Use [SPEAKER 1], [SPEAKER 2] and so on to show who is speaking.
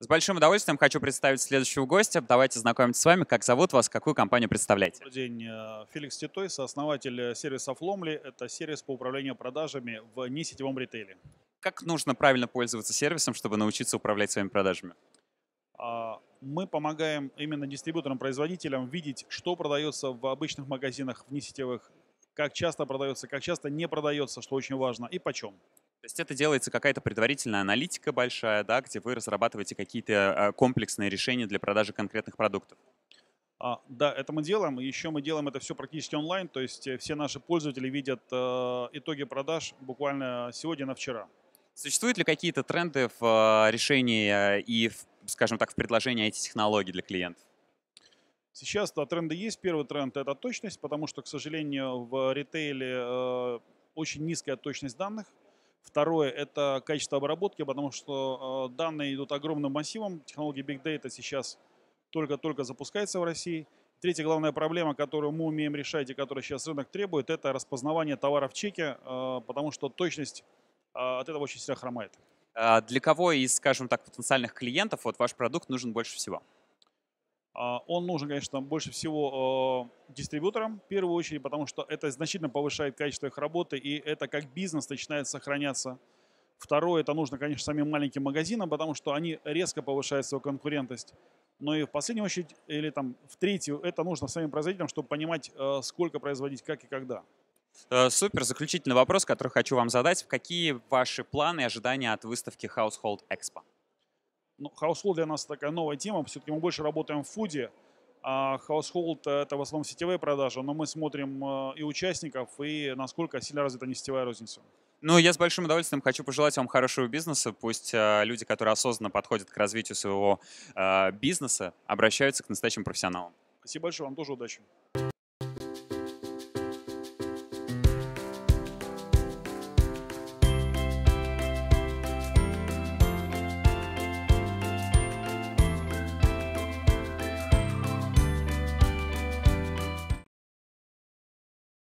[SPEAKER 1] С большим удовольствием хочу представить следующего гостя. Давайте знакомиться с вами. Как зовут вас, какую компанию представляете?
[SPEAKER 2] Добрый день. Э, Феликс Титой, сооснователь э, сервиса Фломли. Это сервис по управлению продажами в несетевом ритейле.
[SPEAKER 1] Как нужно правильно пользоваться сервисом, чтобы научиться управлять своими продажами?
[SPEAKER 2] А, мы помогаем именно дистрибьюторам, производителям видеть, что продается в обычных магазинах, в несетевых, как часто продается, как часто не продается, что очень важно, и почем.
[SPEAKER 1] То есть это делается какая-то предварительная аналитика большая, да, где вы разрабатываете какие-то э, комплексные решения для продажи конкретных продуктов.
[SPEAKER 2] А, да, это мы делаем. Еще мы делаем это все практически онлайн, то есть э, все наши пользователи видят э, итоги продаж буквально сегодня на вчера.
[SPEAKER 1] Существуют ли какие-то тренды в э, решении и, в, скажем так, в предложении этих технологий для клиентов?
[SPEAKER 2] Сейчас да, тренды есть. Первый тренд – это точность, потому что, к сожалению, в ритейле э, очень низкая точность данных – Второе – это качество обработки, потому что э, данные идут огромным массивом. Технология Big Data сейчас только-только запускается в России. Третья главная проблема, которую мы умеем решать и которую сейчас рынок требует, это распознавание товара в чеке, э, потому что точность э, от этого очень сильно хромает.
[SPEAKER 1] А для кого из, скажем так, потенциальных клиентов вот ваш продукт нужен больше всего?
[SPEAKER 2] А, он нужен, конечно, больше всего э, дистрибьюторам в первую очередь, потому что это значительно повышает качество их работы, и это как бизнес начинает сохраняться. Второе, это нужно, конечно, самим маленьким магазинам, потому что они резко повышают свою конкурентность. Но и в последнюю очередь, или там в третью, это нужно самим производителям, чтобы понимать, э, сколько производить, как и когда.
[SPEAKER 1] Э, супер. Заключительный вопрос, который хочу вам задать. Какие ваши планы и ожидания от выставки Household Expo?
[SPEAKER 2] Ну, household для нас такая новая тема. Все-таки мы больше работаем в фуде. А household – это в основном сетевые продажи, но мы смотрим э, и участников, и насколько сильно развита не сетевая розница.
[SPEAKER 1] Ну, я с большим удовольствием хочу пожелать вам хорошего бизнеса. Пусть э, люди, которые осознанно подходят к развитию своего э, бизнеса, обращаются к настоящим профессионалам.
[SPEAKER 2] Спасибо большое, вам тоже удачи.